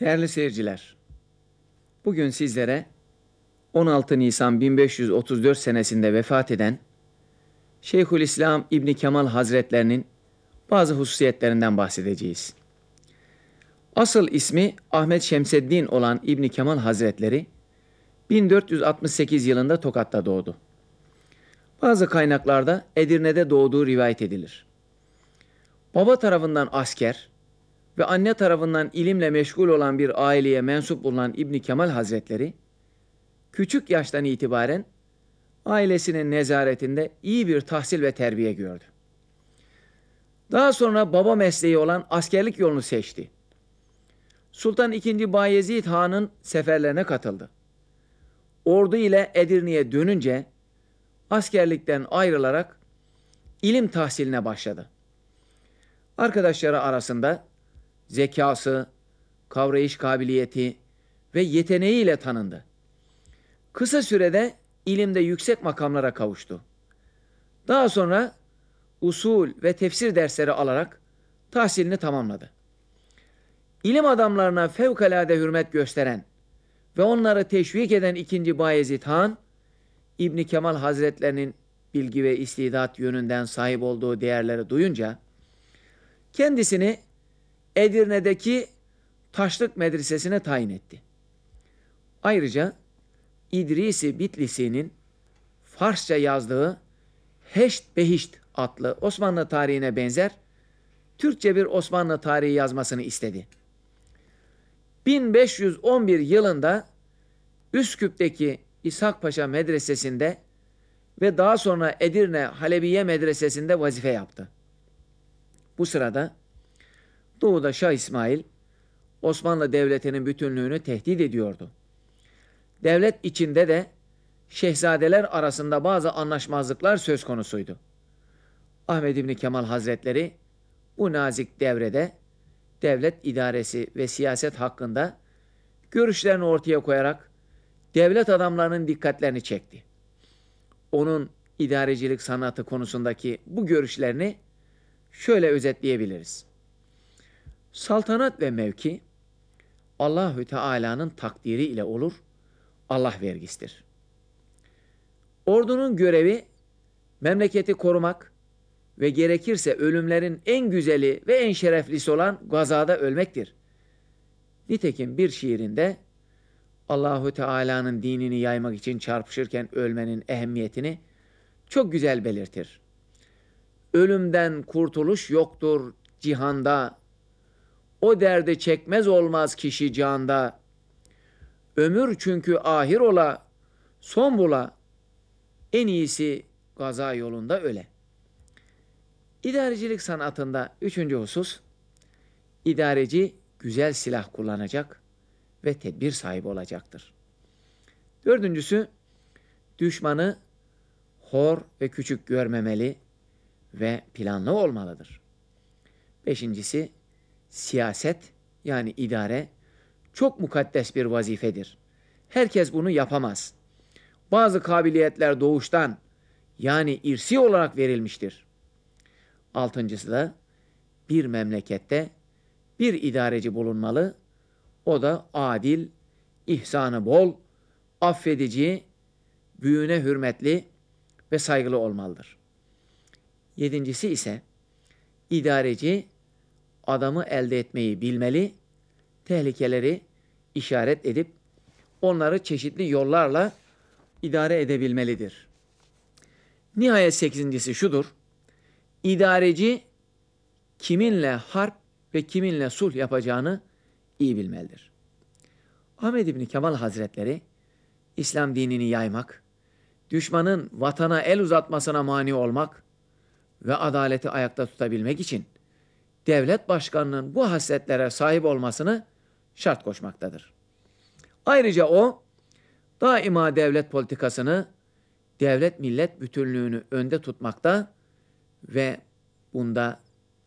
Değerli seyirciler, bugün sizlere 16 Nisan 1534 senesinde vefat eden Şeyhülislam İbni Kemal Hazretlerinin bazı hususiyetlerinden bahsedeceğiz. Asıl ismi Ahmet Şemseddin olan İbni Kemal Hazretleri 1468 yılında Tokat'ta doğdu. Bazı kaynaklarda Edirne'de doğduğu rivayet edilir. Baba tarafından asker, ve anne tarafından ilimle meşgul olan bir aileye mensup bulunan İbni Kemal Hazretleri, küçük yaştan itibaren ailesinin nezaretinde iyi bir tahsil ve terbiye gördü. Daha sonra baba mesleği olan askerlik yolunu seçti. Sultan II. Bayezid Han'ın seferlerine katıldı. Ordu ile Edirne'ye dönünce askerlikten ayrılarak ilim tahsiline başladı. Arkadaşları arasında zekası, kavrayış kabiliyeti ve yeteneğiyle tanındı. Kısa sürede ilimde yüksek makamlara kavuştu. Daha sonra usul ve tefsir dersleri alarak tahsilini tamamladı. İlim adamlarına fevkalade hürmet gösteren ve onları teşvik eden 2. Bayezid Han, İbni Kemal Hazretlerinin bilgi ve istidat yönünden sahip olduğu değerleri duyunca, kendisini Edirne'deki Taşlık Medresesi'ne tayin etti. Ayrıca İdrisi Bitlisi'nin Farsça yazdığı Heşt Behişt adlı Osmanlı tarihine benzer Türkçe bir Osmanlı tarihi yazmasını istedi. 1511 yılında Üsküp'teki İshak Paşa Medresesi'nde ve daha sonra Edirne Halebiye Medresesi'nde vazife yaptı. Bu sırada Doğuda Şah İsmail Osmanlı Devleti'nin bütünlüğünü tehdit ediyordu. Devlet içinde de şehzadeler arasında bazı anlaşmazlıklar söz konusuydu. Ahmet İbni Kemal Hazretleri bu nazik devrede devlet idaresi ve siyaset hakkında görüşlerini ortaya koyarak devlet adamlarının dikkatlerini çekti. Onun idarecilik sanatı konusundaki bu görüşlerini şöyle özetleyebiliriz. Saltanat ve mevki Allahü Teala'nın takdiri ile olur. Allah vergisidir. Ordunun görevi memleketi korumak ve gerekirse ölümlerin en güzeli ve en şereflisi olan gazada ölmektir. Nitekim bir şiirinde Allahü Teala'nın dinini yaymak için çarpışırken ölmenin ehemmiyetini çok güzel belirtir. Ölümden kurtuluş yoktur cihanda o derdi çekmez olmaz kişi canda. Ömür çünkü ahir ola, son bula, en iyisi gaza yolunda öle. İdarecilik sanatında üçüncü husus, idareci güzel silah kullanacak ve tedbir sahibi olacaktır. Dördüncüsü, düşmanı hor ve küçük görmemeli ve planlı olmalıdır. Beşincisi, siyaset yani idare çok mukaddes bir vazifedir. Herkes bunu yapamaz. Bazı kabiliyetler doğuştan yani irsi olarak verilmiştir. Altıncısı da bir memlekette bir idareci bulunmalı. O da adil, ihsanı bol, affedici, büyüğüne hürmetli ve saygılı olmalıdır. Yedincisi ise idareci adamı elde etmeyi bilmeli, tehlikeleri işaret edip onları çeşitli yollarla idare edebilmelidir. Nihayet sekizincisi şudur. İdareci kiminle harp ve kiminle sulh yapacağını iyi bilmelidir. Ahmed İbni Kemal Hazretleri İslam dinini yaymak, düşmanın vatana el uzatmasına mani olmak ve adaleti ayakta tutabilmek için devlet başkanının bu hasletlere sahip olmasını şart koşmaktadır. Ayrıca o daima devlet politikasını, devlet millet bütünlüğünü önde tutmakta ve bunda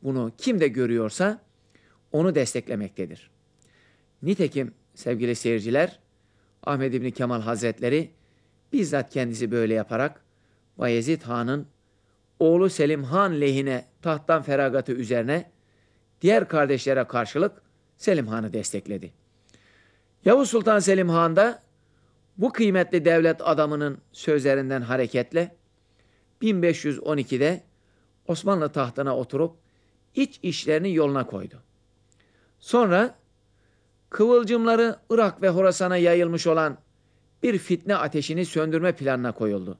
bunu kim de görüyorsa onu desteklemektedir. Nitekim sevgili seyirciler Ahmet İbni Kemal Hazretleri bizzat kendisi böyle yaparak Bayezid Han'ın oğlu Selim Han lehine tahttan feragatı üzerine diğer kardeşlere karşılık Selim Han'ı destekledi. Yavuz Sultan Selim Han da bu kıymetli devlet adamının sözlerinden hareketle 1512'de Osmanlı tahtına oturup iç işlerini yoluna koydu. Sonra kıvılcımları Irak ve Horasan'a yayılmış olan bir fitne ateşini söndürme planına koyuldu.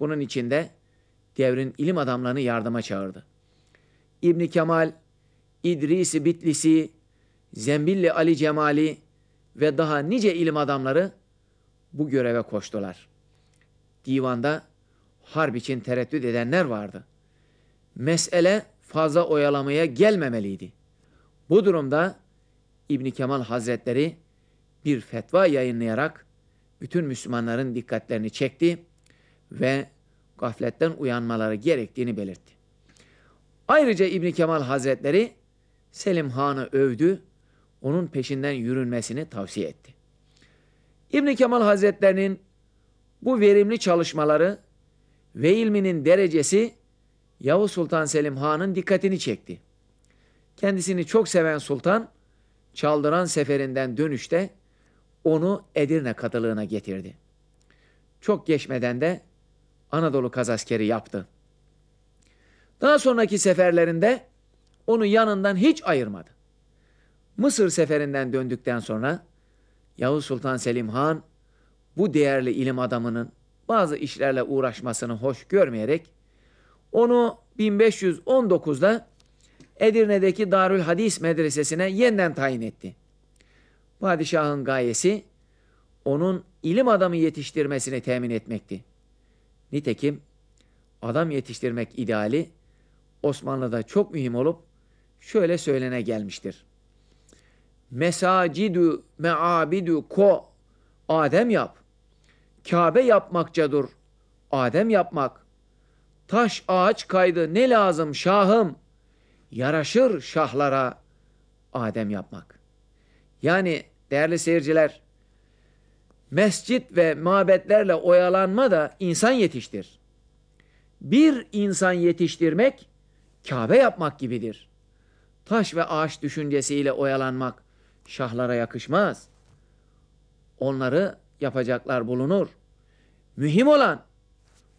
Bunun için de devrin ilim adamlarını yardıma çağırdı. İbni Kemal İdris-i Bitlisi, Zembilli Ali Cemali ve daha nice ilim adamları bu göreve koştular. Divanda harp için tereddüt edenler vardı. Mesele fazla oyalamaya gelmemeliydi. Bu durumda İbni Kemal Hazretleri bir fetva yayınlayarak bütün Müslümanların dikkatlerini çekti ve gafletten uyanmaları gerektiğini belirtti. Ayrıca İbni Kemal Hazretleri Selim Han'ı övdü, onun peşinden yürünmesini tavsiye etti. İbni Kemal Hazretlerinin bu verimli çalışmaları ve ilminin derecesi Yavuz Sultan Selim Han'ın dikkatini çekti. Kendisini çok seven sultan, Çaldıran seferinden dönüşte onu Edirne katılığına getirdi. Çok geçmeden de Anadolu kazaskeri yaptı. Daha sonraki seferlerinde onu yanından hiç ayırmadı. Mısır seferinden döndükten sonra Yavuz Sultan Selim Han bu değerli ilim adamının bazı işlerle uğraşmasını hoş görmeyerek onu 1519'da Edirne'deki Darül Hadis Medresesi'ne yeniden tayin etti. Padişahın gayesi onun ilim adamı yetiştirmesini temin etmekti. Nitekim adam yetiştirmek ideali Osmanlı'da çok mühim olup şöyle söylene gelmiştir. Mesacidu meabidu ko Adem yap. Kabe yapmakcadır. Adem yapmak. Taş ağaç kaydı ne lazım şahım? Yaraşır şahlara Adem yapmak. Yani değerli seyirciler, mescit ve mabetlerle oyalanma da insan yetiştir. Bir insan yetiştirmek Kabe yapmak gibidir taş ve ağaç düşüncesiyle oyalanmak şahlara yakışmaz. Onları yapacaklar bulunur. Mühim olan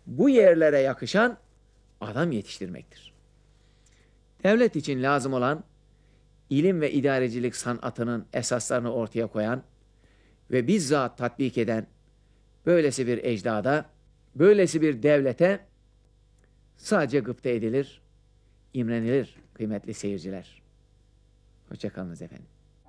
bu yerlere yakışan adam yetiştirmektir. Devlet için lazım olan ilim ve idarecilik sanatının esaslarını ortaya koyan ve bizzat tatbik eden böylesi bir ecdada, böylesi bir devlete sadece gıpta edilir, imrenilir.'' kıymetli seyirciler. Hoşçakalınız efendim.